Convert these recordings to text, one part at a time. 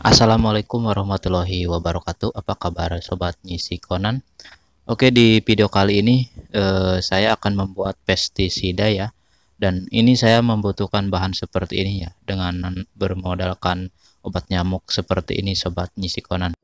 Assalamualaikum warahmatullahi wabarakatuh Apa kabar Sobat Nyisi Konan Oke di video kali ini eh, Saya akan membuat pestisida ya Dan ini saya membutuhkan bahan seperti ini ya Dengan bermodalkan obat nyamuk seperti ini Sobat Nyisi Konan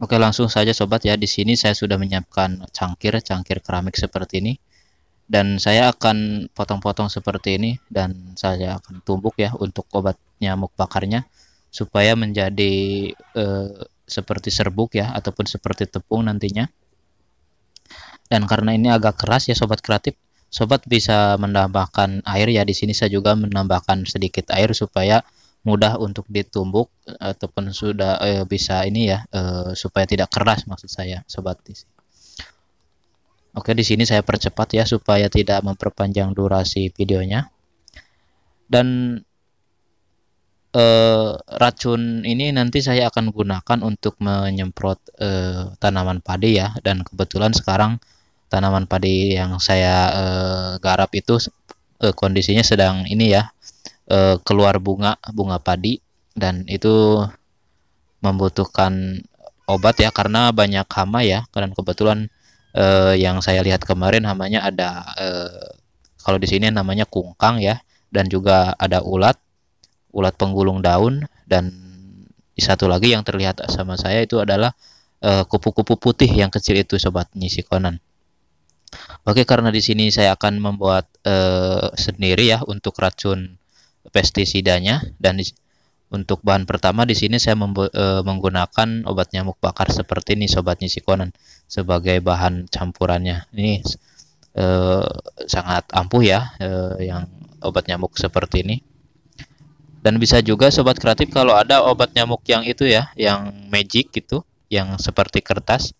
Oke, langsung saja sobat ya. Di sini saya sudah menyiapkan cangkir, cangkir keramik seperti ini. Dan saya akan potong-potong seperti ini dan saya akan tumbuk ya untuk obat nyamuk bakarnya supaya menjadi eh, seperti serbuk ya ataupun seperti tepung nantinya. Dan karena ini agak keras ya sobat kreatif, sobat bisa menambahkan air ya di sini saya juga menambahkan sedikit air supaya mudah untuk ditumbuk eh, ataupun sudah eh, bisa ini ya eh, supaya tidak keras maksud saya sobat Oke di sini saya percepat ya supaya tidak memperpanjang durasi videonya dan eh, racun ini nanti saya akan gunakan untuk menyemprot eh, tanaman padi ya dan kebetulan sekarang tanaman padi yang saya eh, garap itu eh, kondisinya sedang ini ya uh, keluar bunga bunga padi dan itu membutuhkan obat ya karena banyak hama ya karena kebetulan uh, yang saya lihat kemarin hamanya ada uh, kalau di sini namanya kungkang ya dan juga ada ulat ulat penggulung daun dan satu lagi yang terlihat sama saya itu adalah kupu-kupu uh, putih yang kecil itu sobat nyisi konan. Oke, karena di sini saya akan membuat uh, sendiri ya untuk racun pestisidanya dan di, untuk bahan pertama di sini saya e, menggunakan obat nyamuk bakar seperti ini sobat nisikonan sebagai bahan campurannya. Ini e, sangat ampuh ya e, yang obat nyamuk seperti ini. Dan bisa juga sobat kreatif kalau ada obat nyamuk yang itu ya, yang magic gitu, yang seperti kertas,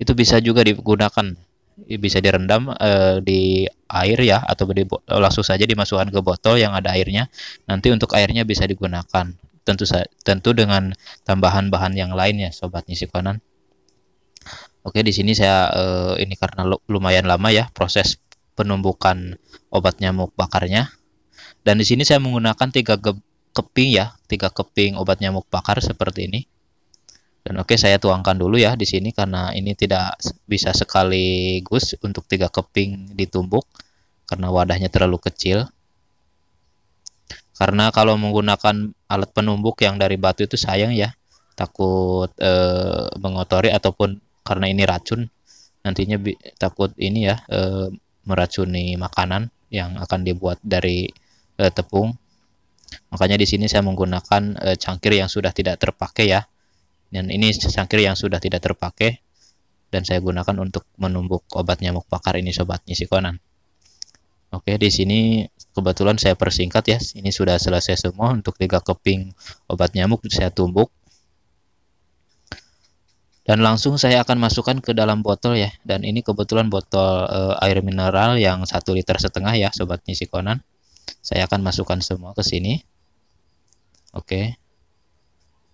itu bisa juga digunakan bisa direndam e, di air ya atau di, langsung saja dimasukkan ke botol yang ada airnya. Nanti untuk airnya bisa digunakan tentu tentu dengan tambahan bahan yang lain ya, sobat nyisi konan. Oke di sini saya e, ini karena lumayan lama ya proses penumbukan obat nyamuk bakarnya. Dan di sini saya menggunakan tiga keping ya, tiga keping obat nyamuk bakar seperti ini. Dan oke okay, saya tuangkan dulu ya di sini karena ini tidak bisa sekaligus untuk tiga keping ditumbuk karena wadahnya terlalu kecil. Karena kalau menggunakan alat penumbuk yang dari batu itu sayang ya, takut e, mengotori ataupun karena ini racun nantinya bi takut ini ya e, meracuni makanan yang akan dibuat dari e, tepung. Makanya di sini saya menggunakan e, cangkir yang sudah tidak terpakai ya dan ini cangkir yang sudah tidak terpakai dan saya gunakan untuk menumbuk obat nyamuk bakar ini sobat konan Oke, di sini kebetulan saya persingkat ya. Ini sudah selesai semua untuk tiga keping obat nyamuk saya tumbuk. Dan langsung saya akan masukkan ke dalam botol ya. Dan ini kebetulan botol e, air mineral yang satu liter setengah ya sobat konan Saya akan masukkan semua ke sini. Oke.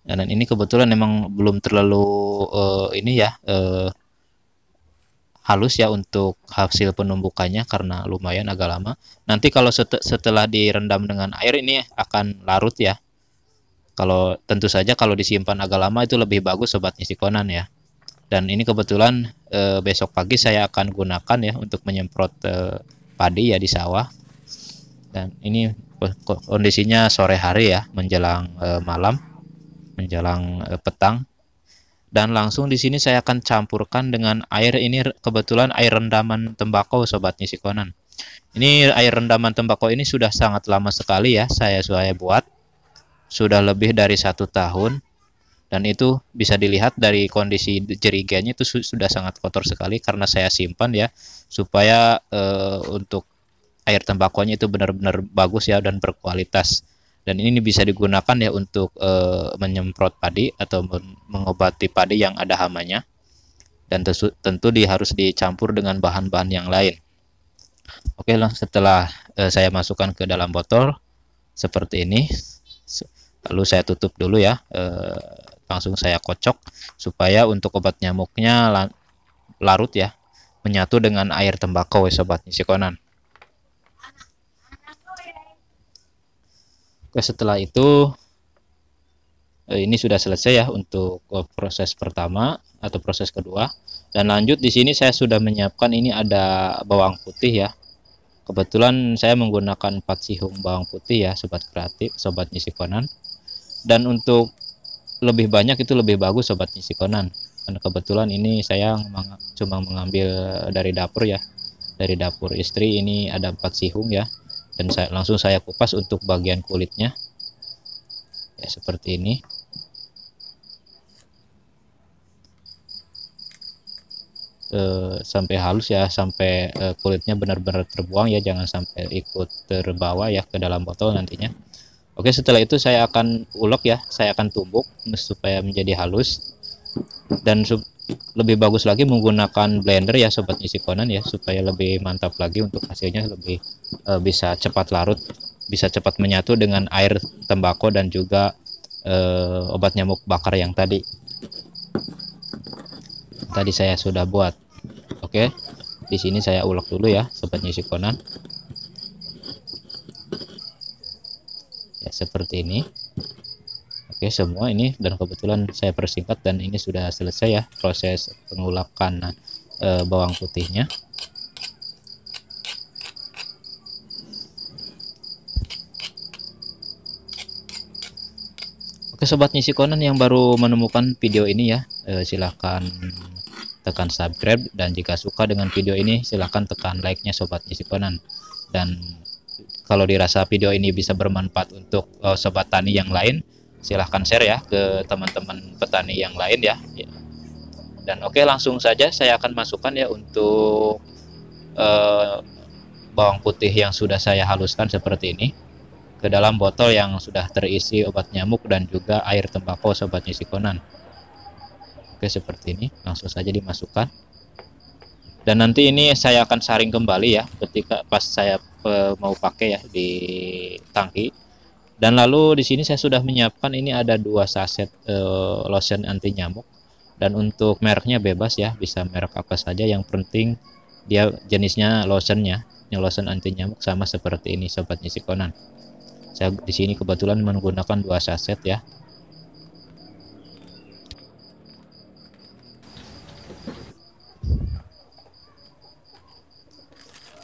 Nah, dan ini kebetulan memang belum terlalu uh, ini ya uh, halus ya untuk hasil penumbukannya karena lumayan agak lama. Nanti kalau setelah direndam dengan air ini akan larut ya. Kalau tentu saja kalau disimpan agak lama itu lebih bagus sobat nisikonan ya. Dan ini kebetulan e, besok pagi saya akan gunakan ya untuk menyemprot e, padi ya di sawah. Dan ini kondisinya sore hari ya menjelang e, malam menjelang eh, petang. Dan langsung di sini saya akan campurkan dengan air ini kebetulan air rendaman tembakau sobat si Ini air rendaman tembakau ini sudah sangat lama sekali ya saya saya buat. Sudah lebih dari satu tahun dan itu bisa dilihat dari kondisi jerigennya itu sudah sangat kotor sekali karena saya simpan ya supaya e, untuk air tembakonya itu benar-benar bagus ya dan berkualitas dan ini bisa digunakan ya untuk e, menyemprot padi atau mengobati padi yang ada hamanya dan tentu, tentu di, harus dicampur dengan bahan-bahan yang lain oke lah setelah e, saya masukkan ke dalam botol seperti ini lalu saya tutup dulu ya e, langsung saya kocok supaya untuk obat nyamuknya larut ya menyatu dengan air tembakau ya sobat nisikonan Oke, setelah itu eh, ini sudah selesai ya untuk eh, proses pertama atau proses kedua dan lanjut di sini saya sudah menyiapkan ini ada bawang putih ya kebetulan saya menggunakan sihung bawang putih ya sobat kreatif sobat misi konan dan untuk lebih banyak itu lebih bagus sobat misi konan dan kebetulan ini saya cuma mengambil dari dapur ya dari dapur istri ini ada empat sihung ya dan saya, langsung saya kupas untuk bagian kulitnya ya seperti ini e, sampai halus ya sampai e, kulitnya benar-benar terbuang ya jangan sampai ikut terbawa ya ke dalam botol nantinya Oke setelah itu saya akan ulek ya saya akan tumbuk supaya menjadi halus dan lebih bagus lagi menggunakan blender ya sobat ngisi ya supaya lebih mantap lagi untuk hasilnya lebih e, bisa cepat larut bisa cepat menyatu dengan air tembakau dan juga e, obat nyamuk bakar yang tadi tadi saya sudah buat oke di sini saya ulek dulu ya sobat ngisi ya seperti ini Oke semua ini dan kebetulan saya persingkat dan ini sudah selesai ya proses pengulakan e, eh, bawang putihnya. Oke sobat nyisi konon yang baru menemukan video ini ya e, eh, silahkan tekan subscribe dan jika suka dengan video ini silahkan tekan like nya sobat nyisi konon dan kalau dirasa video ini bisa bermanfaat untuk uh, sobat tani yang lain silahkan share ya ke teman-teman petani yang lain ya dan oke langsung saja saya akan masukkan ya untuk eh, bawang putih yang sudah saya haluskan seperti ini ke dalam botol yang sudah terisi obat nyamuk dan juga air tembakau sobat nyisikonan oke seperti ini langsung saja dimasukkan dan nanti ini saya akan saring kembali ya ketika pas saya eh, mau pakai ya di tangki dan lalu di sini saya sudah menyiapkan ini ada dua saset uh, lotion anti nyamuk dan untuk mereknya bebas ya bisa merek apa saja yang penting dia jenisnya lotionnya yang lotion anti nyamuk sama seperti ini sobat nyisikonan saya di sini kebetulan menggunakan dua saset ya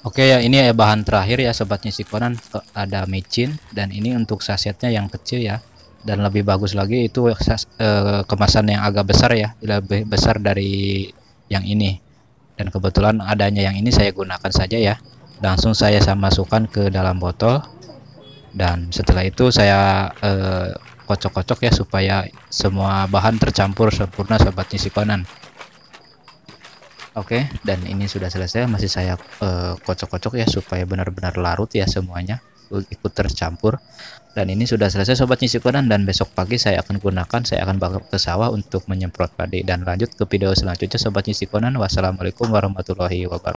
Oke ya ini ya bahan terakhir ya sobatnya si Conan ada micin dan ini untuk sasetnya yang kecil ya dan lebih bagus lagi itu eh, kemasan yang agak besar ya lebih besar dari yang ini dan kebetulan adanya yang ini saya gunakan saja ya langsung saya masukkan ke dalam botol dan setelah itu saya eh, kocok-kocok eh, ya supaya semua bahan tercampur sempurna sobatnya si Conan Oke, okay, dan ini sudah selesai. Masih saya eh, kocok-kocok uh, ya supaya benar-benar larut ya semuanya ikut tercampur. Dan ini sudah selesai sobat nyisikonan dan besok pagi saya akan gunakan saya akan bakal ke sawah untuk menyemprot padi dan lanjut ke video selanjutnya sobat nyisikonan. Wassalamualaikum warahmatullahi wabarakatuh.